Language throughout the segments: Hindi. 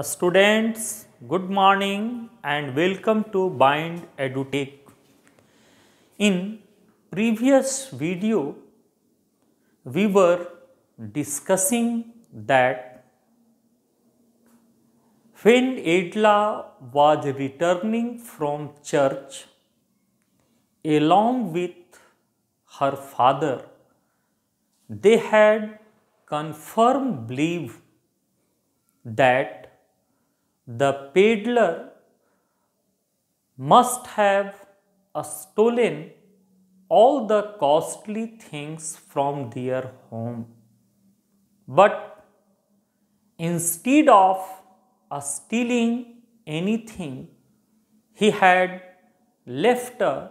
Uh, students, good morning and welcome to Bind EduTech. In previous video, we were discussing that when Edla was returning from church along with her father, they had confirmed belief that the peddler must have stolen all the costly things from their home. But instead of stealing anything, he had left a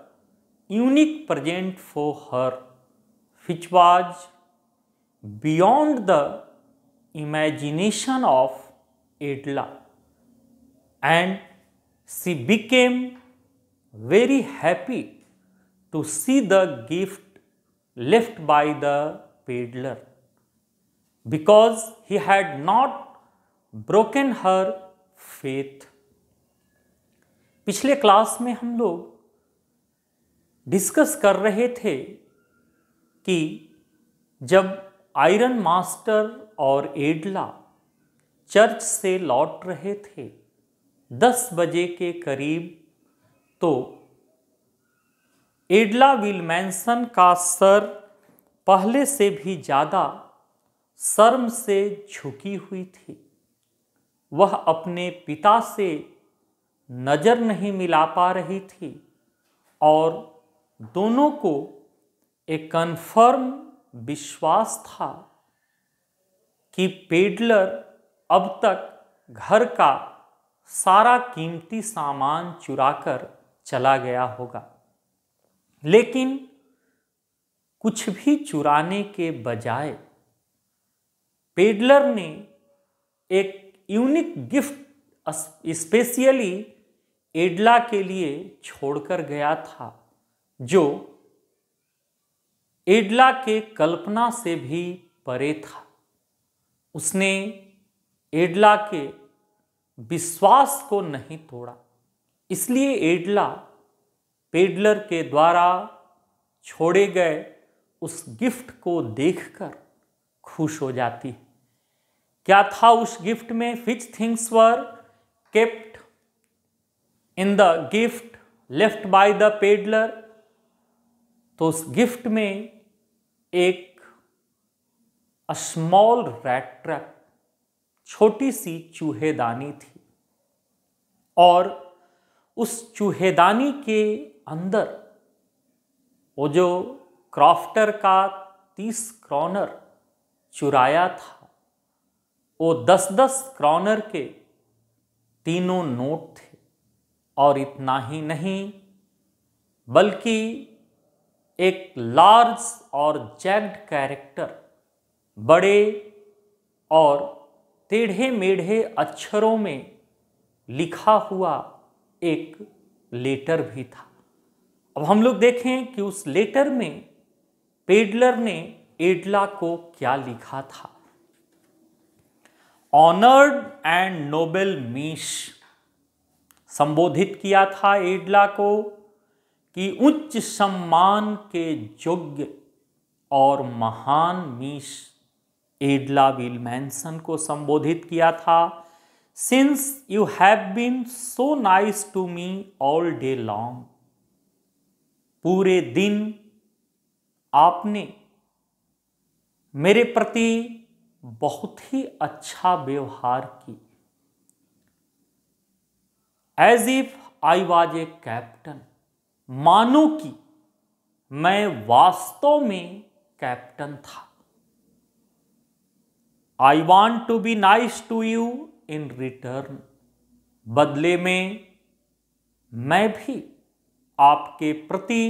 unique present for her, which was beyond the imagination of Edla. and she became very happy to see the gift left by the peddler because he had not broken her faith. पिछले क्लास में हम लोग डिस्कस कर रहे थे कि जब आयरन मास्टर और एडला चर्च से लौट रहे थे दस बजे के करीब तो एडला विलमैनसन का सर पहले से भी ज़्यादा शर्म से झुकी हुई थी वह अपने पिता से नज़र नहीं मिला पा रही थी और दोनों को एक कन्फर्म विश्वास था कि पेडलर अब तक घर का सारा कीमती सामान चुराकर चला गया होगा लेकिन कुछ भी चुराने के बजाय पेडलर ने एक यूनिक गिफ्ट स्पेशियली एडला के लिए छोड़कर गया था जो एडला के कल्पना से भी परे था उसने एडला के विश्वास को नहीं तोड़ा इसलिए एडला पेडलर के द्वारा छोड़े गए उस गिफ्ट को देखकर खुश हो जाती है क्या था उस गिफ्ट में which things were kept in the gift left by the peddler तो उस गिफ्ट में एक स्मॉल रैट ट्रैप छोटी सी चूहेदानी थी और उस चूहेदानी के अंदर वो जो क्रॉफ्टर का तीस क्रॉनर चुराया था वो दस दस क्रॉनर के तीनों नोट थे और इतना ही नहीं बल्कि एक लार्ज और जैग्ड कैरेक्टर बड़े और टेढ़े मेढ़े अक्षरों में लिखा हुआ एक लेटर भी था अब हम लोग देखें कि उस लेटर में पेडलर ने एडला को क्या लिखा था ऑनर्ड एंड नोबेल मीश संबोधित किया था एडला को कि उच्च सम्मान के योग्य और महान मीश एडला मैंसन को संबोधित किया था since you have been so nice to me all day long पूरे दिन आपने मेरे प्रति बहुत ही अच्छा व्यवहार की as if I was a captain मानो कि मैं वास्तव में कैप्टन था I want to be nice to you in return बदले में मैं भी आपके प्रति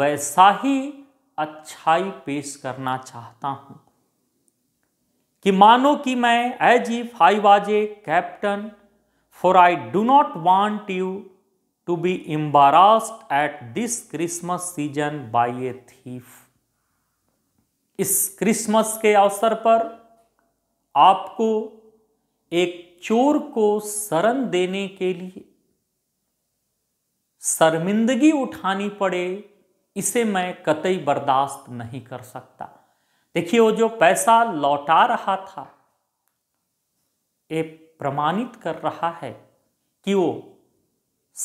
वैसा ही अच्छाई पेश करना चाहता हूं कि मानो कि मैं एज ई if I was a captain for I do not want you to be embarrassed at this Christmas season by a thief इस क्रिसमस के अवसर पर आपको एक चोर को शरण देने के लिए शर्मिंदगी उठानी पड़े इसे मैं कतई बर्दाश्त नहीं कर सकता देखिए वो जो पैसा लौटा रहा था ये प्रमाणित कर रहा है कि वो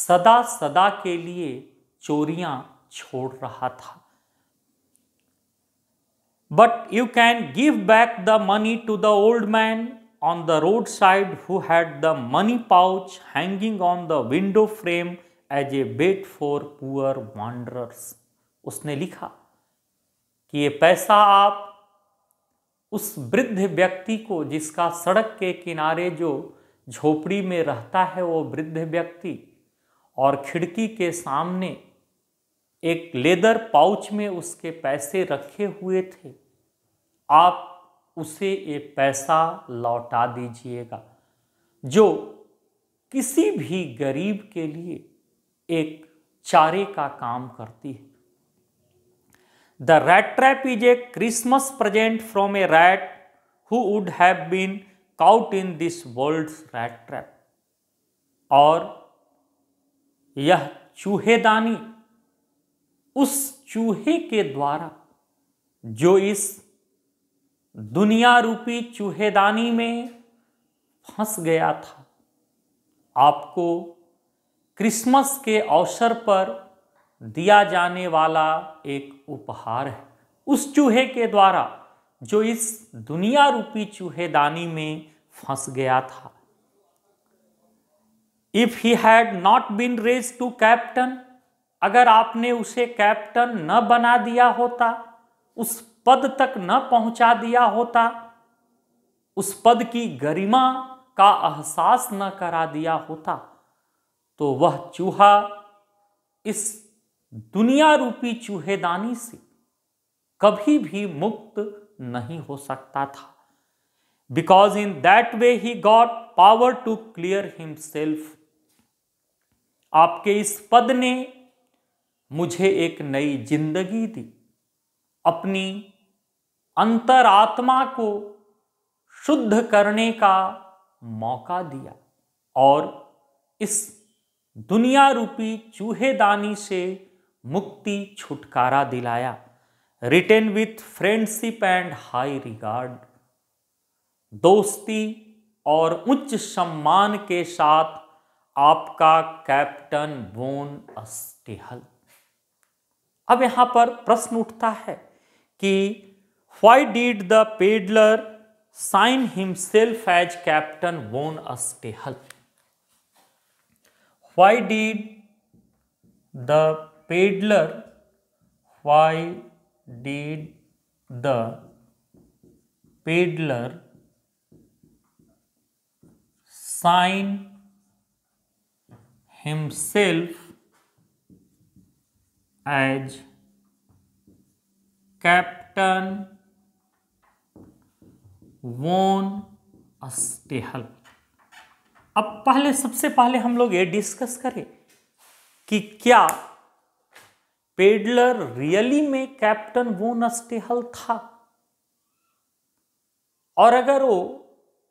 सदा सदा के लिए चोरियां छोड़ रहा था but you can give back the money to the old man on the roadside who had the money pouch hanging on the window frame as a bait for poor wanderers. usne likha ki ye paisa aap us vriddh vyakti ko jiska sadak ke kinare jo झोपड़ी mein rehta hai wo vriddh vyakti और खिड़की के सामने एक लेदर पाउच में उसके पैसे रखे हुए थे आप उसे ये पैसा लौटा दीजिएगा जो किसी भी गरीब के लिए एक चारे का काम करती है the rat trap is a Christmas present from a rat who would have been caught in this world rat trap और यह चूहेदानी उस चूहे के द्वारा जो इस दुनिया रूपी चूहेदानी में फंस गया था आपको क्रिसमस के अवसर पर दिया जाने वाला एक उपहार है उस चूहे के द्वारा जो इस दुनिया रूपी चूहेदानी में फंस गया था if he had not been raise to captain अगर आपने उसे कैप्टन न बना दिया होता उस पद तक न पहुंचा दिया होता उस पद की गरिमा का एहसास न करा दिया होता तो वह चूहा इस दुनिया रूपी चूहेदानी से कभी भी मुक्त नहीं हो सकता था because in that way he got power to clear himself आपके इस पद ने मुझे एक नई जिंदगी दी अपनी अंतरात्मा को शुद्ध करने का मौका दिया और इस दुनिया रूपी चूहेदानी से मुक्ति छुटकारा दिलाया written with friendship and high regard दोस्ती और उच्च सम्मान के साथ आपका कैप्टन बोन अस्टेहल अब यहां पर प्रश्न उठता है कि Why did the peddler sign himself as Captain Von Aspehal? Why did the peddler, why did the peddler sign himself as Captain von Ahlstahle अब पहले सबसे पहले हम लोग ये डिस्कस करें कि क्या पेडलर रियली में कैप्टन वोन अस्टेहल था और अगर वो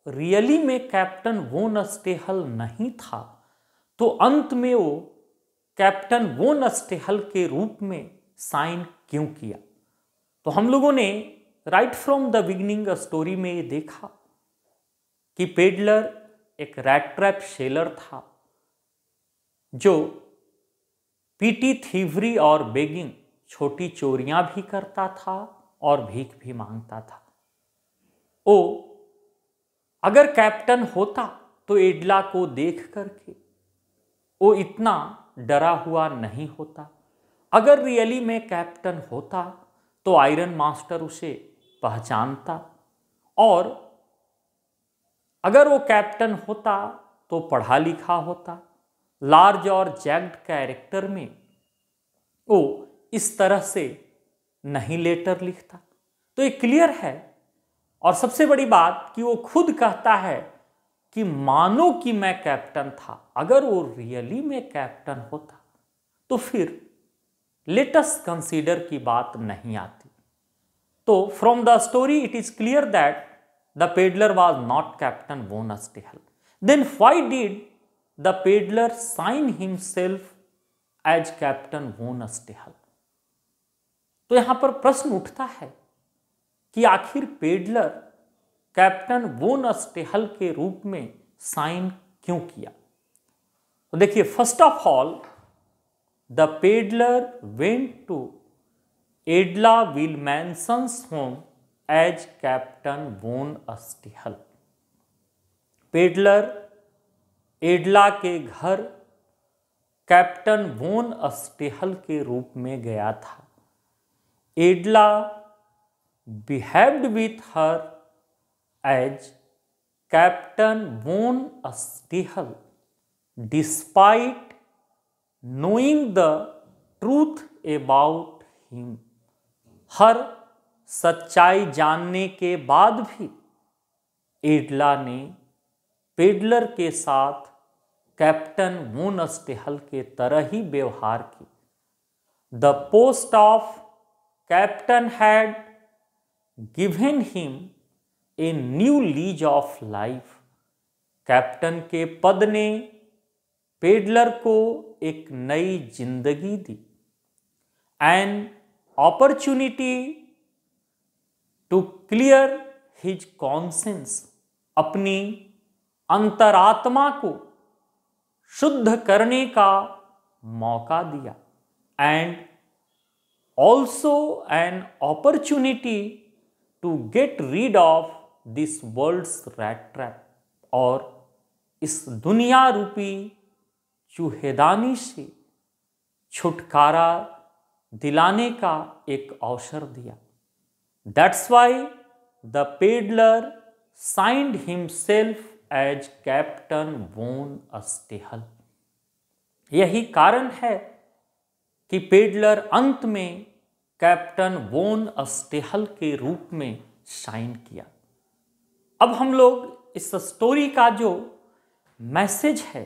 रियली में कैप्टन वोन अस्टेहल नहीं था तो अंत में वो कैप्टन वोन अस्टेहल के रूप में साइन क्यों किया तो हम लोगों ने right from the beginning story में ये देखा कि पेडलर एक रैट ट्रैप सेलर था जो पीटी थीवरी और बेगिंग छोटी चोरियां भी करता था और भीख भी मांगता था ओ अगर कैप्टन होता तो एडला को देख करके वो इतना डरा हुआ नहीं होता अगर रियली में कैप्टन होता तो आयरन मास्टर उसे पहचानता और अगर वो कैप्टन होता तो पढ़ा लिखा होता लार्ज और जैक्ड कैरेक्टर में वो इस तरह से नहीं लेटर लिखता तो ये क्लियर है और सबसे बड़ी बात कि वो खुद कहता है कि मानो कि मैं कैप्टन था अगर वो रियली में कैप्टन होता तो फिर लेटेस्ट कंसीडर की बात नहीं आती तो from the story it is clear that the peddler was not captain von Ahlstahle then why did the peddler sign himself as captain von Ahlstahle तो यहां पर प्रश्न उठता है कि आखिर पेडलर कैप्टन वोनस टिहल के रूप में साइन क्यों किया तो देखिए first of all the peddler went to Edla Willmansson's home as captain von Ahlstahle peddler एडला के घर कैप्टन वोन अस्टेहल के रूप में गया था Edla behaved with her as captain von Ahlstahle despite knowing the truth about him हर सच्चाई जानने के बाद भी एडला ने पेडलर के साथ कैप्टन मून स्टेहल के तरह ही व्यवहार की the post of captain had given him a new lease of life captain के पद ने पेडलर को एक नई जिंदगी दी and opportunity to clear his conscience अपनी अंतरात्मा को शुद्ध करने का मौका दिया and also an opportunity to get rid of this world's rat trap और इस दुनिया रूपी चूहेदानी से छुटकारा दिलाने का एक अवसर दिया that's why the peddler signed himself as captain von Ahlstahle यही कारण है कि पेडलर अंत में कैप्टन वोन अस्टेहल के रूप में साइन किया अब हम लोग इस स्टोरी का जो मैसेज है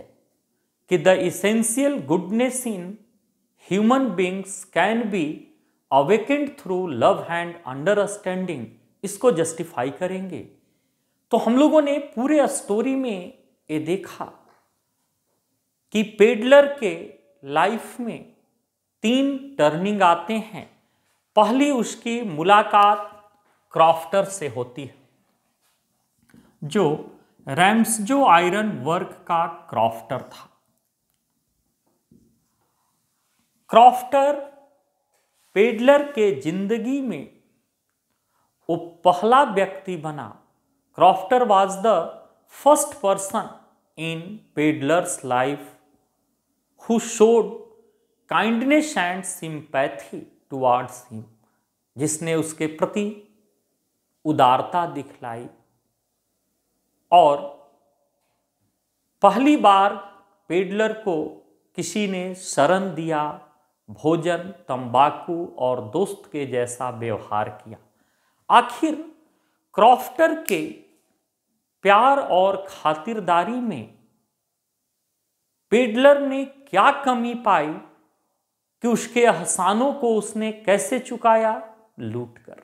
कि the essential goodness in human beings can be awakened through love and understanding इसको जस्टिफाई करेंगे तो हम लोगों ने पूरे स्टोरी में ये देखा कि पेडलर के लाइफ में तीन टर्निंग आते हैं पहली उसकी मुलाकात क्राफ्टर से होती है जो रैम्स जो आयरन वर्क का क्राफ्टर था क्रॉफ्टर पेडलर के जिंदगी में वो पहला व्यक्ति बना crofter was the first person in peddler's life who showed kindness and sympathy towards him जिसने उसके प्रति उदारता दिखलाई और पहली बार पेडलर को किसी ने शरण दिया भोजन तंबाकू और दोस्त के जैसा व्यवहार किया आखिर क्रॉफ्टर के प्यार और खातिरदारी में पेडलर ने क्या कमी पाई कि उसके एहसानों को उसने कैसे चुकाया लूट कर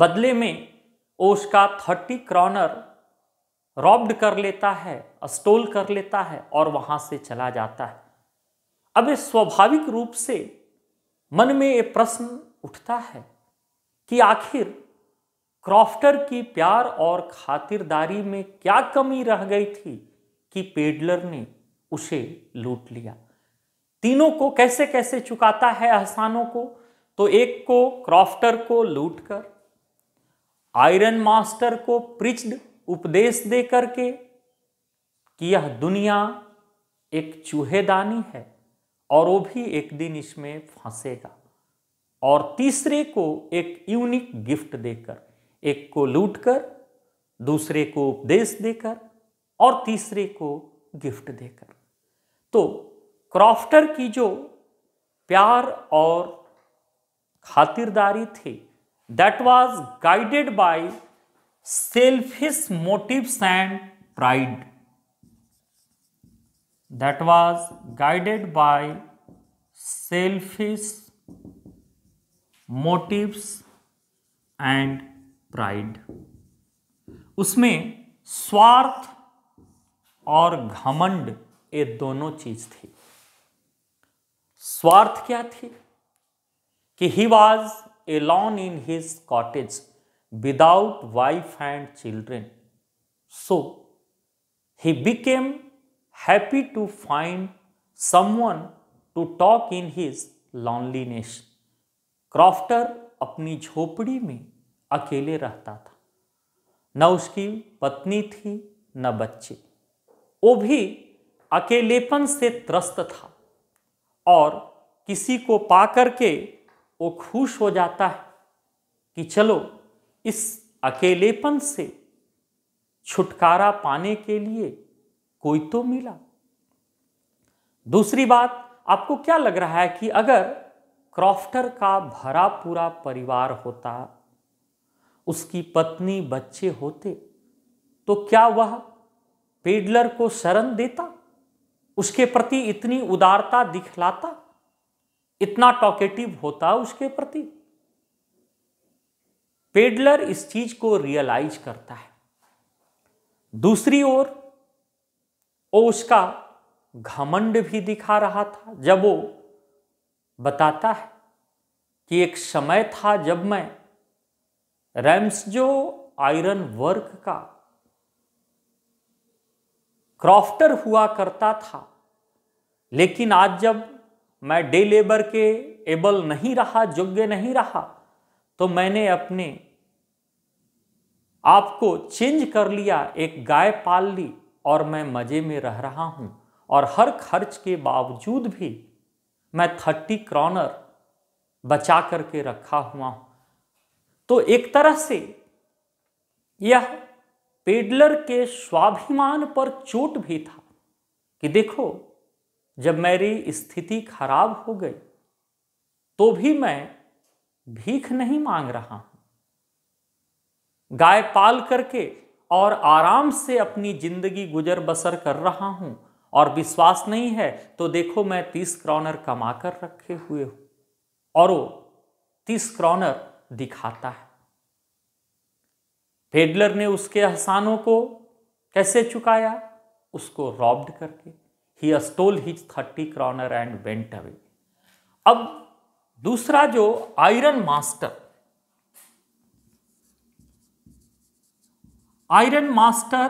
बदले में उसका थर्टी क्रॉनर रॉब्ड कर लेता है स्टोल कर लेता है और वहां से चला जाता है अब स्वाभाविक रूप से मन में ये प्रश्न उठता है कि आखिर क्रॉफ्टर की प्यार और खातिरदारी में क्या कमी रह गई थी कि पेडलर ने उसे लूट लिया तीनों को कैसे कैसे चुकाता है एहसानों को तो एक को क्रॉफ्टर को लूटकर आयरन मास्टर को प्रिच्ड उपदेश दे करके कि यह दुनिया एक चूहेदानी है और वो भी एक दिन इसमें फंसेगा और तीसरे को एक यूनिक गिफ्ट देकर एक को लूट कर दूसरे को उपदेश देकर और तीसरे को गिफ्ट देकर तो क्रॉफ्टर की जो प्यार और खातिरदारी थी that was guided by selfish motives and pride that was guided by selfish motives and pride उसमें स्वार्थ और घमंड ये दोनों चीज थी स्वार्थ क्या थी कि he was alone in his cottage without wife and children so he became happy to find someone to talk in his loneliness. Crofter अपनी झोपड़ी में अकेले रहता था न उसकी पत्नी थी न बच्चे वो भी अकेलेपन से त्रस्त था और किसी को पा करके वो खुश हो जाता है कि चलो इस अकेलेपन से छुटकारा पाने के लिए कोई तो मिला दूसरी बात आपको क्या लग रहा है कि अगर क्रॉफ्टर का भरा पूरा परिवार होता उसकी पत्नी बच्चे होते तो क्या वह पेडलर को शरण देता उसके प्रति इतनी उदारता दिखलाता इतना टॉकेटिव होता उसके प्रति पेडलर इस चीज को रियलाइज करता है दूसरी ओर वो उसका घमंड भी दिखा रहा था जब वो बताता है कि एक समय था जब मैं रैम्स जो आयरन वर्क का क्रॉफ्टर हुआ करता था लेकिन आज जब मैं डे लेबर के एबल नहीं रहा योग्य नहीं रहा तो मैंने अपने आप को चेंज कर लिया एक गाय पाल ली और मैं मज़े में रह रहा हूँ और हर खर्च के बावजूद भी मैं थर्टी क्रॉनर बचा करके रखा हुआ हूँ तो एक तरह से यह पेडलर के स्वाभिमान पर चोट भी था कि देखो जब मेरी स्थिति खराब हो गई तो भी मैं भीख नहीं मांग रहा हूं गाय पाल करके और आराम से अपनी जिंदगी गुजर बसर कर रहा हूं और विश्वास नहीं है तो देखो मैं तीस क्रॉनर कमा कर रखे हुए हूं और वो तीस क्रॉनर दिखाता है फेडलर ने उसके एहसानों को कैसे चुकाया उसको रॉब्ड करके he stole his thirty kronor and went away अब दूसरा जो आयरन मास्टर आयरन मास्टर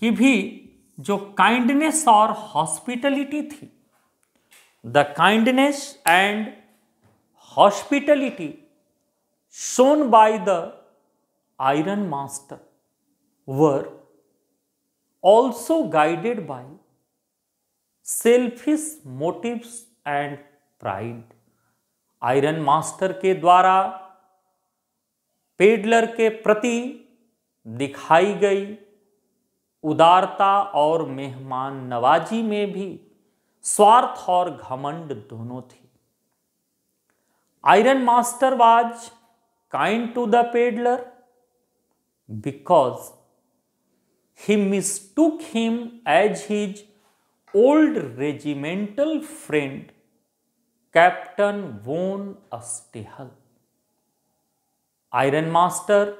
की भी जो काइंडनेस और हॉस्पिटलिटी थी the kindness and hospitality shown by the iron master were also guided by selfish motives and pride iron master के द्वारा पेडलर के प्रति दिखाई गई उदारता और मेहमान नवाजी में भी स्वार्थ और घमंड दोनों थे iron master was kind to the peddler because he mistook him as his old regimental friend captain von Ahlstahle iron master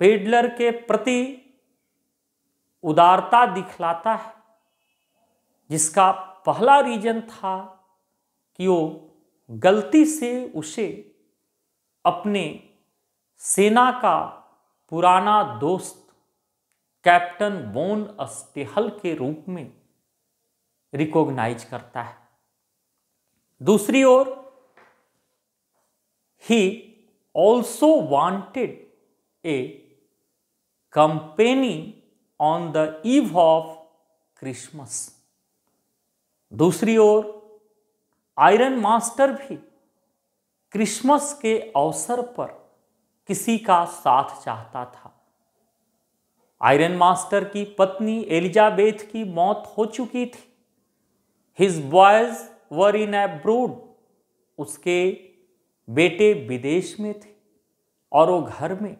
peddler के प्रति उदारता दिखलाता है जिसका पहला रीजन था कि वो गलती से उसे अपने सेना का पुराना दोस्त कैप्टन बोन अस्टेहल के रूप में रिकॉग्नाइज करता है दूसरी ओर he also wanted a company on the eve of Christmas दूसरी ओर आयरन मास्टर भी क्रिसमस के अवसर पर किसी का साथ चाहता था आयरन मास्टर की पत्नी एलिजाबेथ की मौत हो चुकी थी his boys were in abroad उसके बेटे विदेश में थे और वो घर में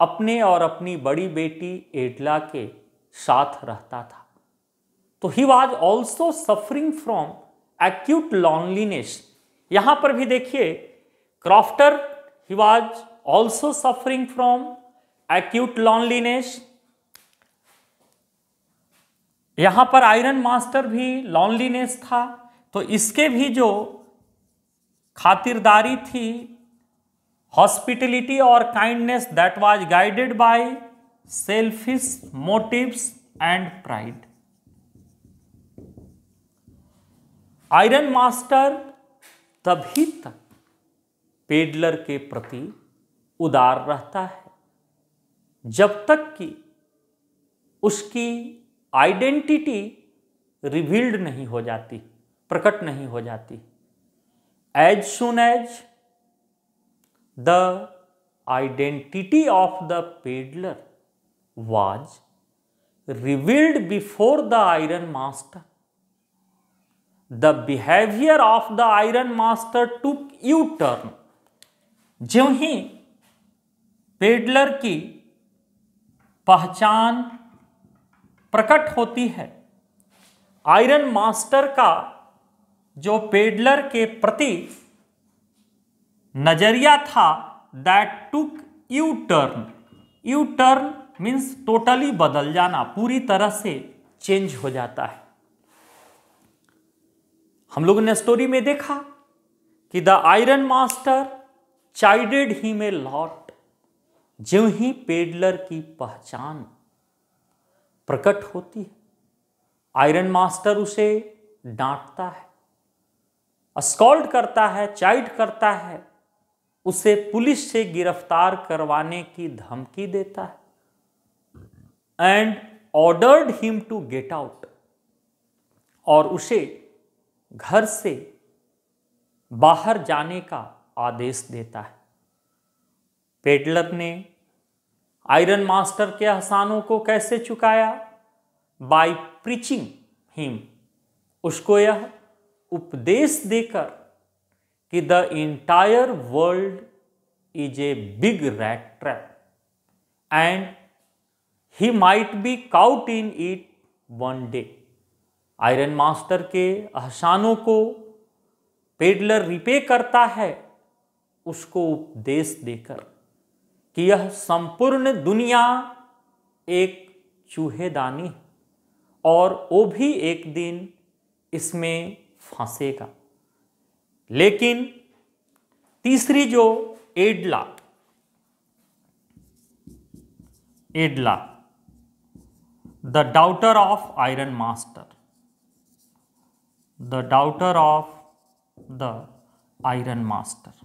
अपने और अपनी बड़ी बेटी एडला के साथ रहता था तो he was also suffering from acute loneliness यहां पर भी देखिए crofter he was also suffering from acute loneliness यहां पर आयरन मास्टर भी लॉन्लीनेस था तो इसके भी जो खातिरदारी थी हॉस्पिटलिटी और kindness that was guided by selfish motives and pride iron master तभी तक पेडलर के प्रति उदार रहता है जब तक कि उसकी आइडेंटिटी रिवील्ड नहीं हो जाती प्रकट नहीं हो जाती as soon as The identity of the peddler was revealed before the iron master. The behavior of the iron master took U-turn. ज्यों ही पेडलर की पहचान प्रकट होती है आयरन मास्टर का जो पेडलर के प्रति नजरिया था that took U turn U turn means totally बदल जाना पूरी तरह से चेंज हो जाता है हम लोगों ने स्टोरी में देखा कि the iron master chided him lot जो ही पेडलर की पहचान प्रकट होती है आयरन मास्टर उसे डांटता है स्कॉल्ड करता है चाइड करता है उसे पुलिस से गिरफ्तार करवाने की धमकी देता है and ordered him to get out और उसे घर से बाहर जाने का आदेश देता है पेडलर ने आयरन मास्टर के अहसानों को कैसे चुकाया बाय प्रीचिंग हिम उसको यह उपदेश देकर कि the entire world is a big rat trap and he might be caught in it one day iron master के अहसानों को पेडलर रिपे करता है उसको उपदेश देकर कि यह संपूर्ण दुनिया एक चूहेदानी है और वो भी एक दिन इसमें फंसेगा लेकिन तीसरी जो Edla Edla the daughter of iron master the daughter of the iron master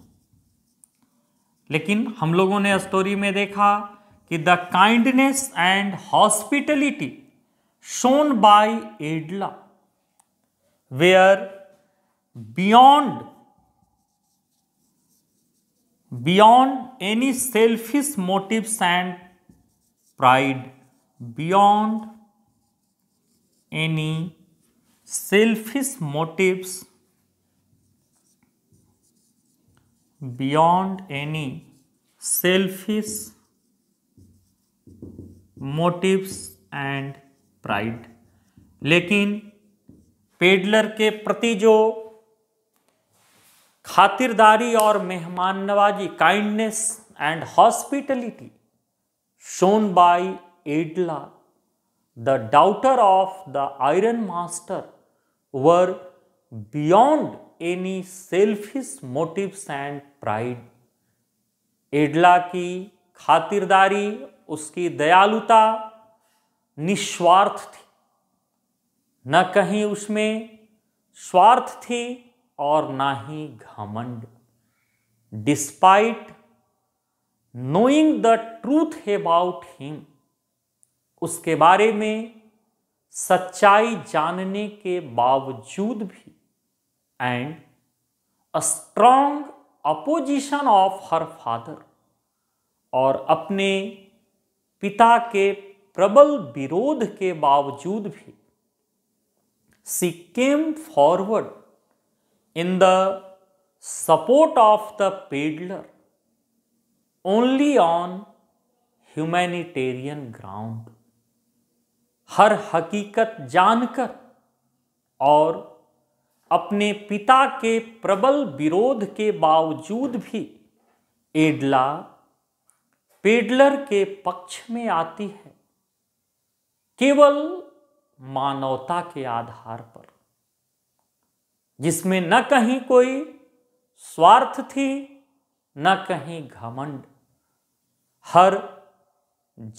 लेकिन हम लोगों ने स्टोरी में देखा कि the kindness and hospitality shown by Edla, where beyond beyond any selfish motives and pride beyond any selfish motives beyond any selfish motives and pride लेकिन पेडलर के प्रति जो खातिरदारी और मेहमान नवाजी kindness and hospitality shown by Edla the daughter of the iron master were beyond any selfish motives and pride Edla की खातिरदारी उसकी दयालुता निस्वार्थ थी न कहीं उसमें स्वार्थ थी और ना ही घमंड despite knowing the truth about him उसके बारे में सच्चाई जानने के बावजूद भी and a strong opposition of her father और अपने पिता के प्रबल विरोध के बावजूद भी she came forward in the support of the peddler only on humanitarian ground. हर हकीकत जानकर aur apne pita ke prabal virodh ke bawajood bhi edla peddler के पक्ष में आती है केवल मानवता के आधार पर जिसमें न कहीं कोई स्वार्थ थी न कहीं घमंड her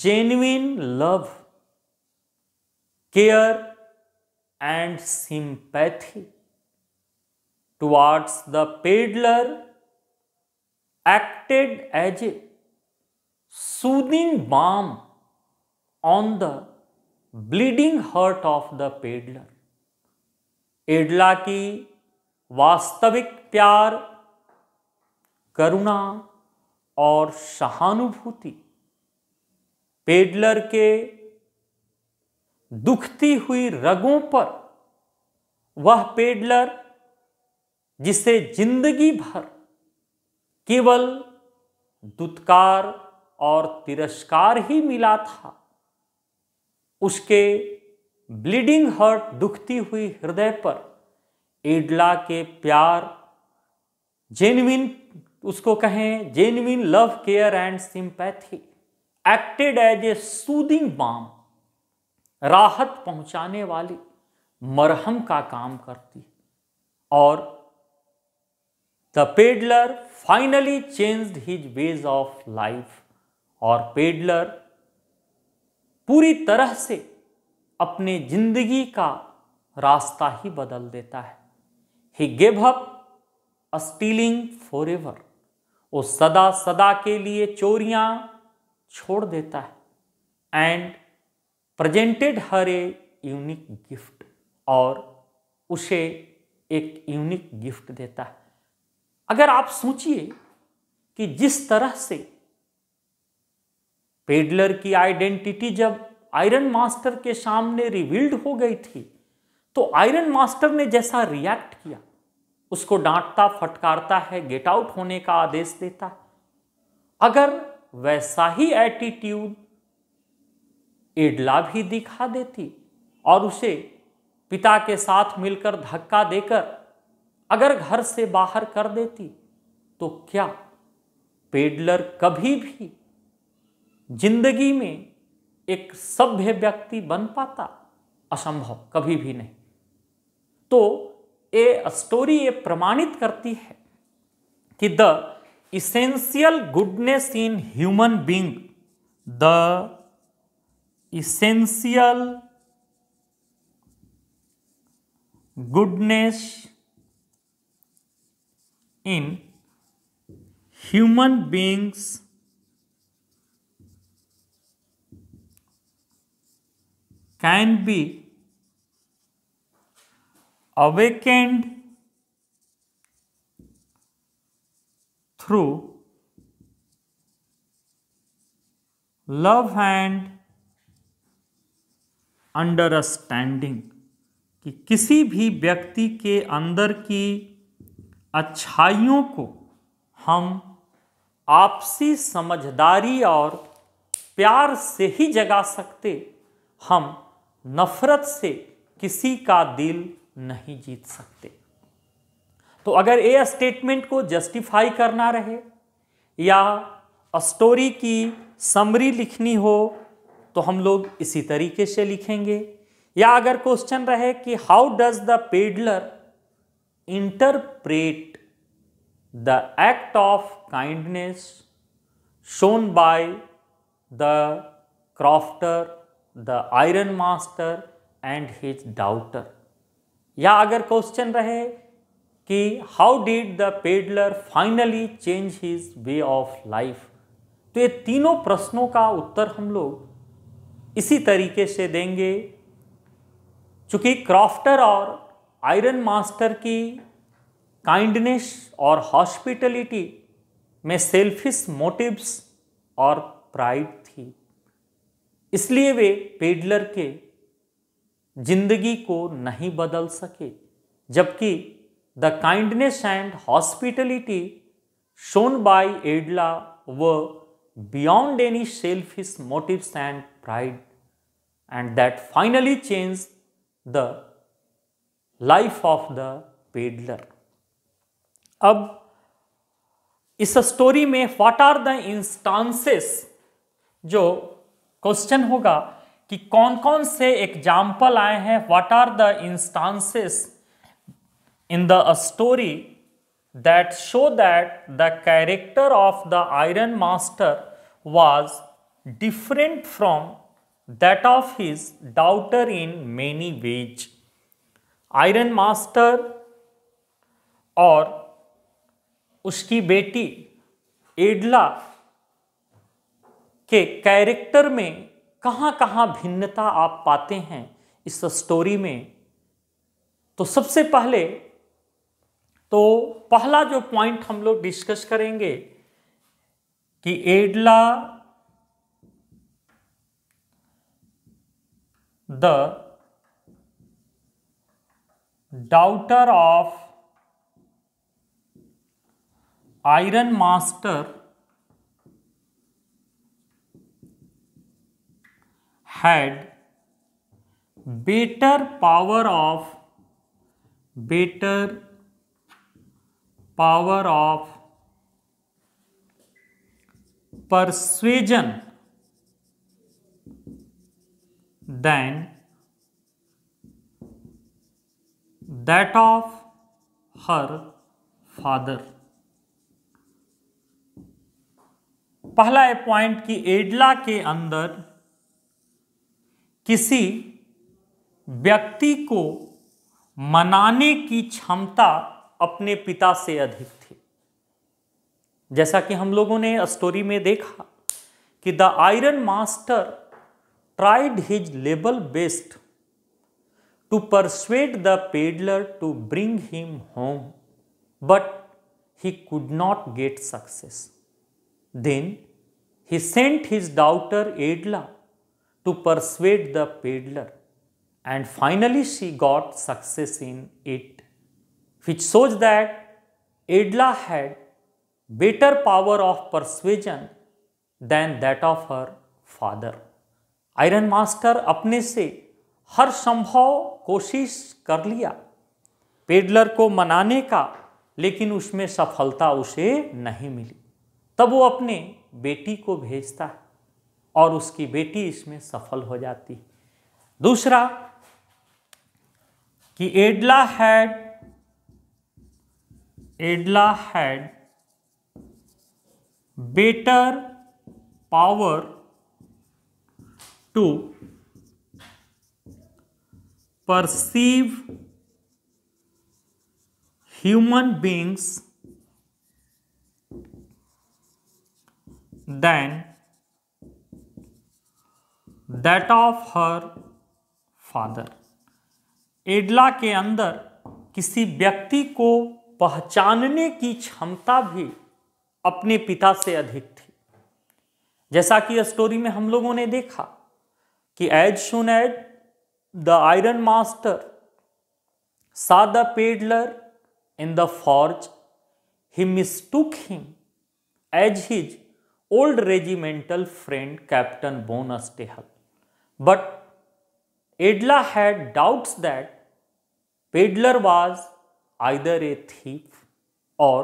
genuine love care and sympathy towards the peddler acted as a soothing balm on the bleeding heart of the peddler Edla की वास्तविक प्यार करुणा और सहानुभूति पेडलर के दुखती हुई रगों पर वह पेडलर जिसे जिंदगी भर केवल दुत्कार और तिरस्कार ही मिला था उसके ब्लीडिंग हर्ट दुखती हुई हृदय पर एडला के प्यार जेनविन उसको कहें genuine love care and sympathy acted as a soothing balm राहत पहुंचाने वाली मरहम का काम करती और the peddler finally changed his ways of life और पेडलर पूरी तरह से अपने जिंदगी का रास्ता ही बदल देता है he give up stealing for ever वो सदा सदा के लिए चोरियां छोड़ देता है and presented her a unique gift और उसे एक यूनिक गिफ्ट देता है अगर आप सोचिए कि जिस तरह से पेडलर की आइडेंटिटी जब आयरन मास्टर के सामने रिवील्ड हो गई थी तो आयरन मास्टर ने जैसा रिएक्ट किया उसको डांटता फटकारता है गेट आउट होने का आदेश देता है अगर वैसा ही एटीट्यूड एडला भी दिखा देती और उसे पिता के साथ मिलकर धक्का देकर अगर घर से बाहर कर देती तो क्या पेडलर कभी भी जिंदगी में एक सभ्य व्यक्ति बन पाता असंभव कभी भी नहीं तो ए स्टोरी ये प्रमाणित करती है कि the essential goodness in human being the essential goodness in human beings can be awakened through love and understanding कि किसी भी व्यक्ति के अंदर की अच्छाइयों को हम आपसी समझदारी और प्यार से ही जगा सकते हम नफ़रत से किसी का दिल नहीं जीत सकते तो अगर ए स्टेटमेंट को जस्टिफाई करना रहे या स्टोरी की समरी लिखनी हो तो हम लोग इसी तरीके से लिखेंगे या अगर क्वेश्चन रहे कि how does the peddler interpret the act of kindness shown by the crofter the iron master and his daughter या अगर क्वेश्चन रहे कि how did the peddler finally change his way of life तो ये तीनों प्रश्नों का उत्तर हम लोग इसी तरीके से देंगे चूंकि क्राफ्टर और आयरन मास्टर की काइंडनेस और हॉस्पिटलिटी में सेल्फिश मोटिव्स और प्राइड थी इसलिए वे पेडलर के जिंदगी को नहीं बदल सके जबकि the kindness and hospitality shown by Edla were beyond any selfish motives and pride and that finally change the life of the peddler अब इस स्टोरी में व्हाट आर द इंस्टांसेस जो क्वेश्चन होगा कि कौन कौन से एग्जाम्पल आए हैं what are the instances in the story that show that the character of the iron master was different from that of his daughter in many ways iron master और उसकी बेटी एडला के कैरेक्टर में कहाँ कहाँ भिन्नता आप पाते हैं इस स्टोरी में तो सबसे पहले तो पहला जो पॉइंट हम लोग डिस्कस करेंगे कि Edla the daughter of iron master had better power of better power of persuasion than that of her father पहला है पॉइंट कि एडला के अंदर किसी व्यक्ति को मनाने की क्षमता अपने पिता से अधिक थी जैसा कि हम लोगों ने स्टोरी में देखा कि the iron master tried his लेबल best to persuade the peddler to bring him home but he could not get success then he sent his daughter Edla to persuade the peddler and finally she got success in it which shows that Edla had better power of persuasion than that of her father. iron master apne se har sambhav koshish kar liya peddler को मनाने का लेकिन उसमें सफलता उसे नहीं मिली तब वो अपने बेटी को भेजता है और उसकी बेटी इसमें सफल हो जाती दूसरा कि Edla had Edla had better power to perceive human beings than that of her father Edla के अंदर किसी व्यक्ति को पहचानने की क्षमता भी अपने पिता से अधिक थी जैसा कि स्टोरी में हम लोगों ने देखा कि as soon as the iron master saw the peddler in the forge he took him as his old regimental friend captain बोनस Stahle But Edla had doubts that Pedler was either a thief or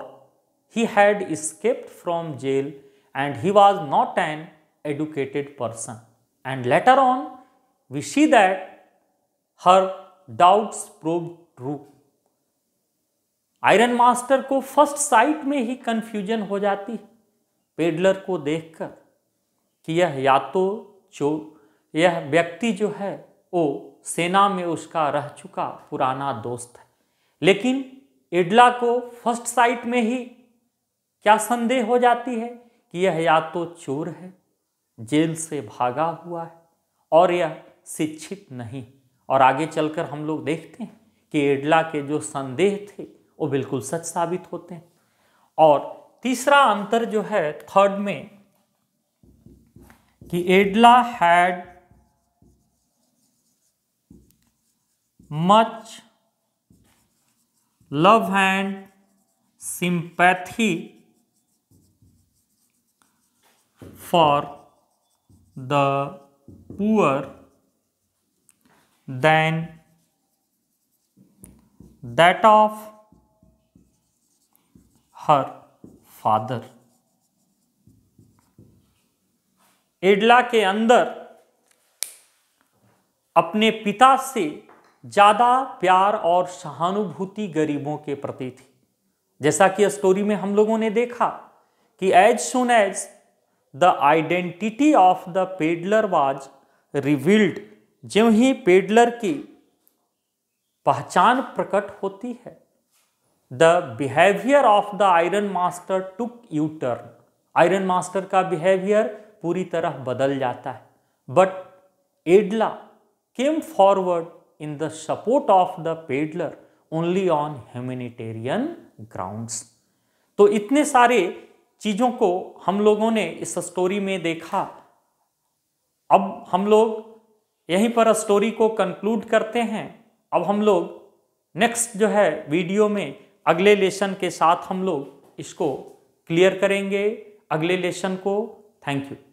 he had escaped from jail and he was not an educated person. And later on, we see that her doubts proved true. Iron master को फर्स्ट साइट में ही कंफ्यूजन हो जाती है पेडलर को देखकर कि यह या तो चोर यह व्यक्ति जो है वो सेना में उसका रह चुका पुराना दोस्त है लेकिन इडला को फर्स्ट साइट में ही क्या संदेह हो जाती है कि यह या तो चोर है जेल से भागा हुआ है और यह शिक्षित नहीं और आगे चलकर हम लोग देखते हैं कि एडला के जो संदेह थे वो बिल्कुल सच साबित होते हैं और तीसरा अंतर जो है थर्ड में कि Edla had much love and sympathy for the poor than that of her father Edla के अंदर अपने पिता से ज़्यादा प्यार और सहानुभूति गरीबों के प्रति थी जैसा कि स्टोरी में हम लोगों ने देखा कि as soon as the identity of the peddler was revealed जो ही पेडलर की पहचान प्रकट होती है the behaviour of the iron master took U turn iron master का बिहेवियर पूरी तरह बदल जाता है but Edla came forward in the support of the peddler only on humanitarian grounds. तो इतने सारे चीज़ों को हम लोगों ने इस स्टोरी में देखा अब हम लोग यहीं पर स्टोरी को कंक्लूड करते हैं अब हम लोग नेक्स्ट जो है वीडियो में अगले लेसन के साथ हम लोग इसको क्लियर करेंगे अगले लेसन को थैंक यू